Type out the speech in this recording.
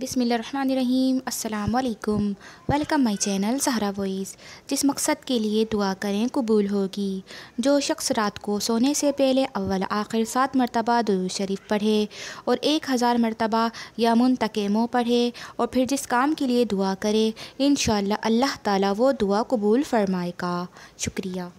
बिसमीम् अल्लाम welcome my channel Sahara voice जिस मकसद के लिए दुआ करें कबूल होगी जो शख्स रात को सोने से पहले अव्वल आखिर सात मरतबा दुरू शरीफ पढ़े और एक हज़ार मरतबा यामुन तकेमो पढ़े और फिर जिस काम के लिए दुआ करे इन अल्लाह ताला वो दुआ कबूल फरमाएगा शुक्रिया